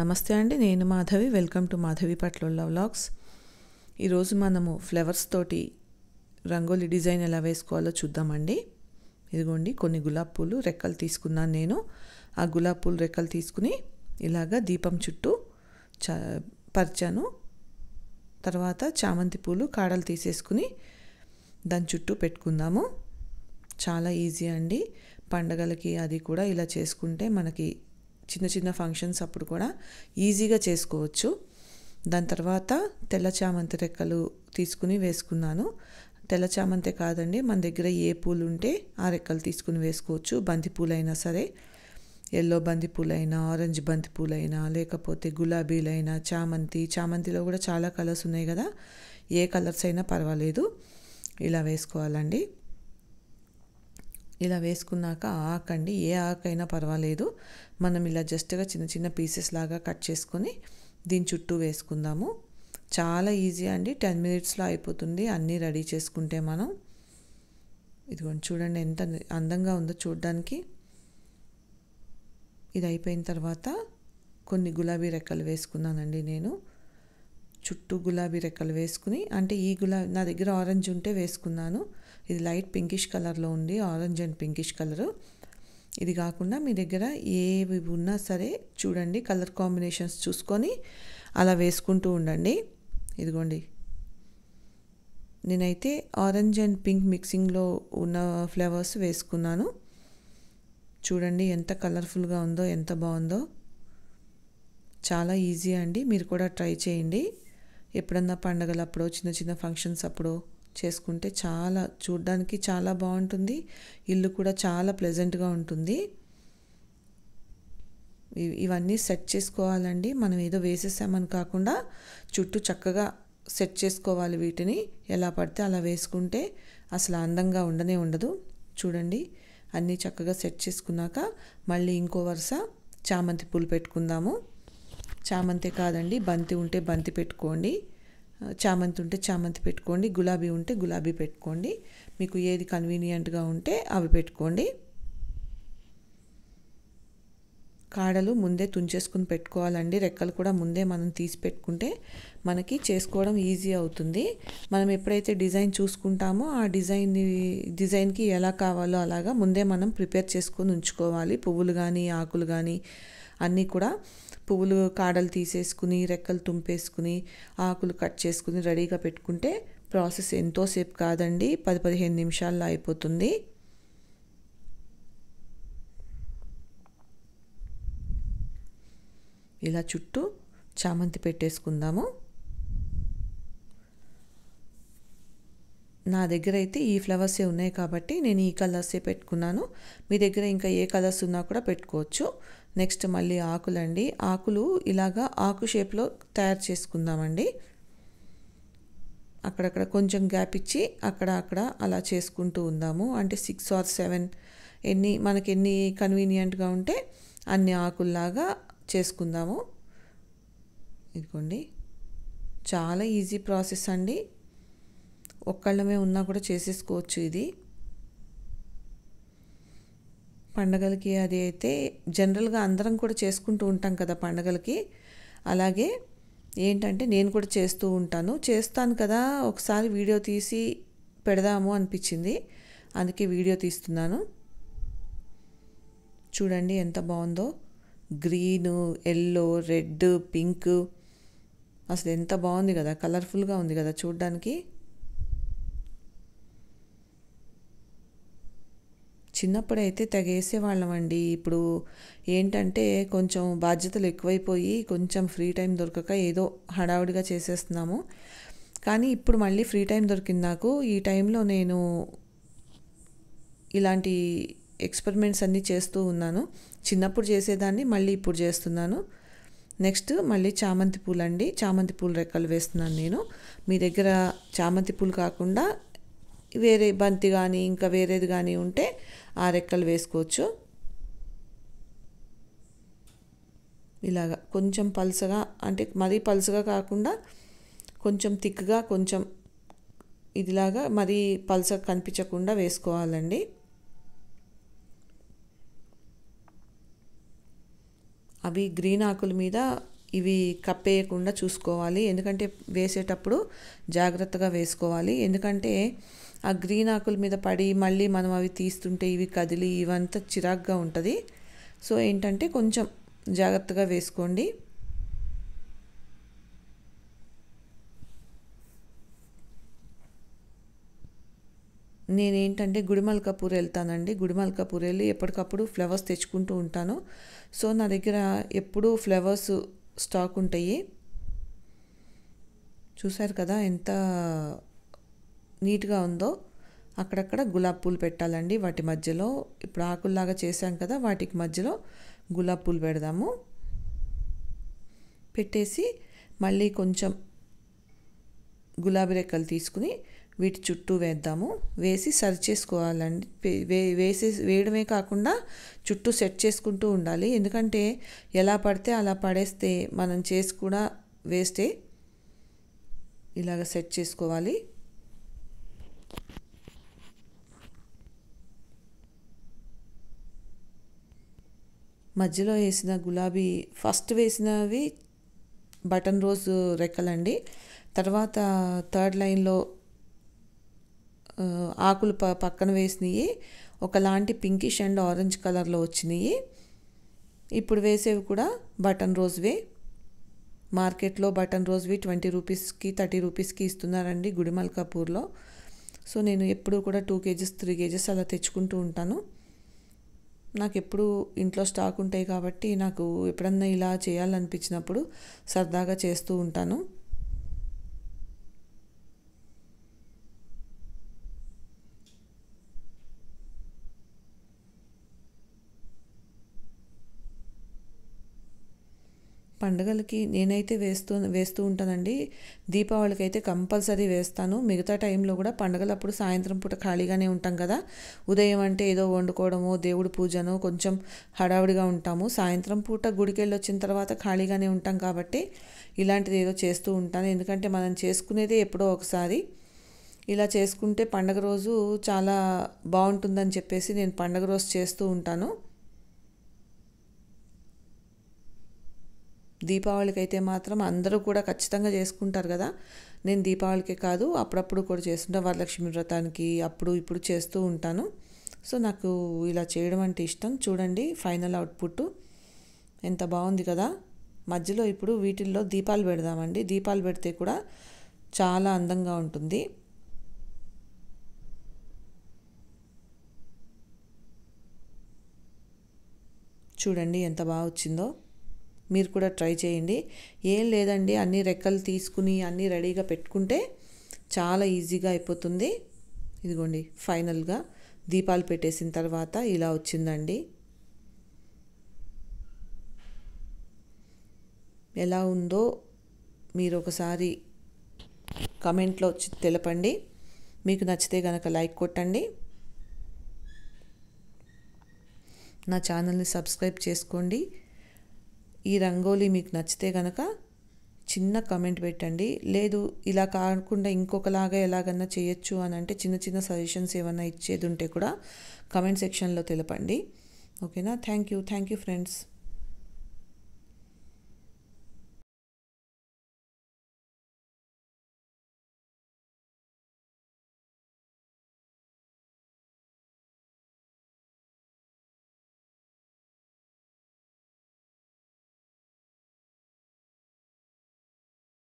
నమస్తే అండి నేను Madhavi welcome to Madhavi love vlogs ఈరోజు మనము ఫ్లవర్స్ తోటి రంగోలీ డిజైన్ ఎలా వేసుకోవాలో చూద్దామండి ఇదిగోండి కొన్ని గులాబ్ పూలు రెక్కలు తీసుకున్నాను నేను ఆ గులాబ్ పూలు రెక్కలు తీసుకుని ఇలాగ దీపం చుట్టూ చ పరిచాను తర్వాత చామంతి పూలు కాడలు తీసేసుకుని దాని చుట్టూ పెట్టుకుందాము చాలా ఈజీ అండి పండగలకి అది కూడా ఇలా చేసుకుంటే మనకి చిన్న చిన్న ఫంక్షన్స్ అప్పుడు కూడా ఈజీగా చేసుకోవచ్చు దాని తర్వాత తెల్ల చామంతి రెక్కలు తీసుకుని వేసుకున్నాను తెల్ల చామంతే కాదండి మన దగ్గర ఏ పూలు ఉంటే ఆ రెక్కలు తీసుకుని వేసుకోవచ్చు బంతి పూలైనా సరే ఎల్లో బంతి పూలైనా ఆరెంజ్ బంతి పూలైనా లేకపోతే గులాబీలైనా చామంతి చామంతిలో కూడా చాలా కలర్స్ ఉన్నాయి కదా ఏ కలర్స్ అయినా పర్వాలేదు ఇలా వేసుకోవాలండి ఇలా వేసుకున్నాక ఆకండి ఏ ఆకైనా పర్వాలేదు మనం ఇలా జస్ట్గా చిన్న చిన్న పీసెస్ లాగా కట్ చేసుకొని దీని చుట్టూ వేసుకుందాము చాలా ఈజీ అండి టెన్ మినిట్స్లో అయిపోతుంది అన్నీ రెడీ చేసుకుంటే మనం ఇదిగోండి చూడండి ఎంత అందంగా ఉందో చూడడానికి ఇది అయిపోయిన తర్వాత కొన్ని గులాబీ రెక్కలు వేసుకున్నానండి నేను చుట్టూ గులాబీ రెక్కలు వేసుకుని అంటే ఈ గులాబీ నా దగ్గర ఆరెంజ్ ఉంటే వేసుకున్నాను ఇది లైట్ పింకిష్ కలర్లో ఉంది ఆరెంజ్ అండ్ పింకిష్ కలరు ఇది కాకుండా మీ దగ్గర ఏవి ఉన్నా సరే చూడండి కలర్ కాంబినేషన్స్ చూసుకొని అలా వేసుకుంటూ ఉండండి ఇదిగోండి నేనైతే ఆరెంజ్ అండ్ పింక్ మిక్సింగ్లో ఉన్న ఫ్లేవర్స్ వేసుకున్నాను చూడండి ఎంత కలర్ఫుల్గా ఉందో ఎంత బాగుందో చాలా ఈజీ అండి మీరు కూడా ట్రై చేయండి ఎప్పుడన్నా పండగలప్పుడో చిన్న చిన్న ఫంక్షన్స్ అప్పుడో చేసుకుంటే చాలా చూడ్డానికి చాలా బాగుంటుంది ఇల్లు కూడా చాలా ప్లెజెంట్గా ఉంటుంది ఇవన్నీ సెట్ చేసుకోవాలండి మనం ఏదో వేసేసామని కాకుండా చుట్టూ చక్కగా సెట్ చేసుకోవాలి వీటిని ఎలా పడితే అలా వేసుకుంటే అసలు అందంగా ఉండనే ఉండదు చూడండి అన్నీ చక్కగా సెట్ చేసుకున్నాక మళ్ళీ ఇంకో వరుస చామంతి పూలు పెట్టుకుందాము చామంతి కాదండి బంతి ఉంటే బంతి పెట్టుకోండి చామంతి ఉంటే చామంతి పెట్టుకోండి గులాబీ ఉంటే గులాబీ పెట్టుకోండి మీకు ఏది కన్వీనియంట్గా ఉంటే అవి పెట్టుకోండి కాడలు ముందే తుంచేసుకుని పెట్టుకోవాలండి రెక్కలు కూడా ముందే మనం తీసి పెట్టుకుంటే మనకి చేసుకోవడం ఈజీ అవుతుంది మనం ఎప్పుడైతే డిజైన్ చూసుకుంటామో ఆ డిజైన్ డిజైన్కి ఎలా కావాలో అలాగా ముందే మనం ప్రిపేర్ చేసుకొని ఉంచుకోవాలి పువ్వులు కానీ ఆకులు కానీ అన్నీ కూడా పువ్వులు కాడలు తీసేసుకుని రెక్కలు తుంపేసుకుని ఆకులు కట్ చేసుకుని రెడీగా పెట్టుకుంటే ప్రాసెస్ ఎంతోసేపు కాదండి పది పదిహేను నిమిషాల్లో అయిపోతుంది ఇలా చుట్టూ చామంతి పెట్టేసుకుందాము నా దగ్గర అయితే ఈ ఫ్లవర్సే ఉన్నాయి కాబట్టి నేను ఈ కలర్సే పెట్టుకున్నాను మీ దగ్గర ఇంకా ఏ కలర్స్ ఉన్నా కూడా పెట్టుకోవచ్చు నెక్స్ట్ మళ్ళీ ఆకులండి ఆకులు ఇలాగా ఆకు షేప్లో తయారు చేసుకుందామండి అక్కడక్కడ కొంచెం గ్యాప్ ఇచ్చి అక్కడ అక్కడ అలా చేసుకుంటూ ఉందాము అంటే సిక్స్ ఆర్ సెవెన్ ఎన్ని మనకి ఎన్ని కన్వీనియంట్గా ఉంటే అన్ని ఆకుల్లాగా చేసుకుందాము ఇదిగోండి చాలా ఈజీ ప్రాసెస్ అండి ఒక్కళ్ళమే ఉన్నా కూడా చేసేసుకోవచ్చు ఇది పండగలకి అది అయితే జనరల్గా అందరం కూడా చేసుకుంటూ ఉంటాం కదా పండగలకి అలాగే ఏంటంటే నేను కూడా చేస్తూ ఉంటాను చేస్తాను కదా ఒకసారి వీడియో తీసి పెడదాము అనిపించింది అందుకే వీడియో తీస్తున్నాను చూడండి ఎంత బాగుందో గ్రీను ఎల్లో రెడ్ పింక్ అసలు ఎంత బాగుంది కదా కలర్ఫుల్గా ఉంది కదా చూడ్డానికి చిన్నప్పుడైతే తెగేసేవాళ్ళమండి ఇప్పుడు ఏంటంటే కొంచెం బాధ్యతలు ఎక్కువైపోయి కొంచెం ఫ్రీ టైం దొరకక ఏదో హడావుడిగా చేసేస్తున్నాము కానీ ఇప్పుడు మళ్ళీ ఫ్రీ టైం దొరికింది నాకు ఈ టైంలో నేను ఇలాంటి ఎక్స్పెరిమెంట్స్ అన్నీ చేస్తూ ఉన్నాను చిన్నప్పుడు చేసేదాన్ని మళ్ళీ ఇప్పుడు చేస్తున్నాను నెక్స్ట్ మళ్ళీ చామంతి పూలు అండి చామంతి పూలు రెక్కలు వేస్తున్నాను నేను మీ దగ్గర చామంతి పూలు కాకుండా వేరే బంతి కానీ ఇంకా వేరేది కానీ ఉంటే ఆ రెక్కలు వేసుకోవచ్చు ఇలాగ కొంచెం పలుసగా అంటే మరీ పలుసగా కాకుండా కొంచెం థిక్గా కొంచెం ఇదిలాగా మరీ పలుసగా కనిపించకుండా వేసుకోవాలండి అవి గ్రీన్ ఆకుల మీద ఇవి కప్పేయకుండా చూసుకోవాలి ఎందుకంటే వేసేటప్పుడు జాగ్రత్తగా వేసుకోవాలి ఎందుకంటే ఆ గ్రీన్ ఆకుల మీద పడి మళ్ళీ మనం అవి తీస్తుంటే ఇవి కదిలి ఇవంతా చిరాగ్గా ఉంటుంది సో ఏంటంటే కొంచెం జాగ్రత్తగా వేసుకోండి నేనేంటంటే గుడిమల్కాపూర్ వెళ్తానండి గుడిమల్కాపూర్ వెళ్ళి ఎప్పటికప్పుడు ఫ్లవర్స్ తెచ్చుకుంటూ ఉంటాను సో నా దగ్గర ఎప్పుడూ ఫ్లవర్స్ స్టాక్ ఉంటాయి చూసారు కదా ఎంత నీట్గా ఉందో అక్కడక్కడ గులాబ్ పూలు పెట్టాలండి వాటి మధ్యలో ఇప్పుడు ఆకుల్లాగా చేసాం కదా వాటికి మధ్యలో గులాబ్ పూలు పెడదాము పెట్టేసి మళ్ళీ కొంచెం గులాబీ రెక్కలు తీసుకుని వీటి చుట్టూ వేద్దాము వేసి సరి చేసుకోవాలండి వే వేయడమే కాకుండా చుట్టూ సెట్ చేసుకుంటూ ఉండాలి ఎందుకంటే ఎలా పడితే అలా పడేస్తే మనం చేసి కూడా వేస్తే ఇలాగ సెట్ చేసుకోవాలి మధ్యలో వేసిన గులాబీ ఫస్ట్ వేసినవి బటన్ రోజు రెక్కలండి తర్వాత థర్డ్ లైన్లో ఆకులు ప పక్కన వేసినవి ఒకలాంటి పింకిష్ అండ్ ఆరెంజ్ కలర్లో వచ్చినాయి ఇప్పుడు వేసేవి కూడా బటన్ రోజ్వే మార్కెట్లో బటన్ రోజ్వి ట్వంటీ రూపీస్కి థర్టీ రూపీస్కి ఇస్తున్నారండి గుడిమల్కాపూర్లో సో నేను ఎప్పుడు కూడా టూ కేజెస్ త్రీ కేజెస్ అలా తెచ్చుకుంటూ ఉంటాను నాకు ఎప్పుడు ఇంట్లో స్టాక్ ఉంటాయి కాబట్టి నాకు ఎప్పుడన్నా ఇలా చేయాలనిపించినప్పుడు సరదాగా చేస్తూ ఉంటాను పండుగలకి నేనైతే వేస్తూ వేస్తూ ఉంటానండి దీపావళికి అయితే కంపల్సరీ వేస్తాను మిగతా టైంలో కూడా పండుగలప్పుడు సాయంత్రం పూట ఖాళీగానే ఉంటాం కదా ఉదయం అంటే ఏదో వండుకోవడమో దేవుడి పూజను కొంచెం హడావుడిగా ఉంటాము సాయంత్రం పూట గుడికి వచ్చిన తర్వాత ఖాళీగానే ఉంటాం కాబట్టి ఇలాంటిది ఏదో చేస్తూ ఉంటాను ఎందుకంటే మనం చేసుకునేదే ఎప్పుడో ఒకసారి ఇలా చేసుకుంటే పండగ రోజు చాలా బాగుంటుందని చెప్పేసి నేను పండగ రోజు చేస్తూ ఉంటాను దీపావళికి అయితే మాత్రం అందరూ కూడా ఖచ్చితంగా చేసుకుంటారు కదా నేను దీపావళికే కాదు అప్పుడప్పుడు కూడా చేస్తుంటా వరలక్ష్మి వ్రతానికి అప్పుడు ఇప్పుడు చేస్తూ ఉంటాను సో నాకు ఇలా చేయడం అంటే ఇష్టం చూడండి ఫైనల్ అవుట్పుట్ ఎంత బాగుంది కదా మధ్యలో ఇప్పుడు వీటిల్లో దీపాలు పెడదామండి దీపాలు పెడితే కూడా చాలా అందంగా ఉంటుంది చూడండి ఎంత బాగా వచ్చిందో మీరు కూడా ట్రై చేయండి ఏం లేదండి అన్ని రెక్కలు తీసుకుని అన్నీ రెడీగా పెట్టుకుంటే చాలా ఈజీగా అయిపోతుంది ఇదిగోండి ఫైనల్గా దీపాలు పెట్టేసిన తర్వాత ఇలా వచ్చిందండి ఎలా ఉందో మీరు ఒకసారి కమెంట్లో తెలపండి మీకు నచ్చితే కనుక లైక్ కొట్టండి నా ఛానల్ని సబ్స్క్రైబ్ చేసుకోండి ఈ రంగోలీ మీకు నచ్చితే కనుక చిన్న కమెంట్ పెట్టండి లేదు ఇలా కాకుండా ఇంకొకలాగా ఎలాగన్నా చేయొచ్చు అని అంటే చిన్న చిన్న సజెషన్స్ ఏమన్నా ఇచ్చేది ఉంటే కూడా కమెంట్ సెక్షన్లో తెలపండి ఓకేనా thank you thank you friends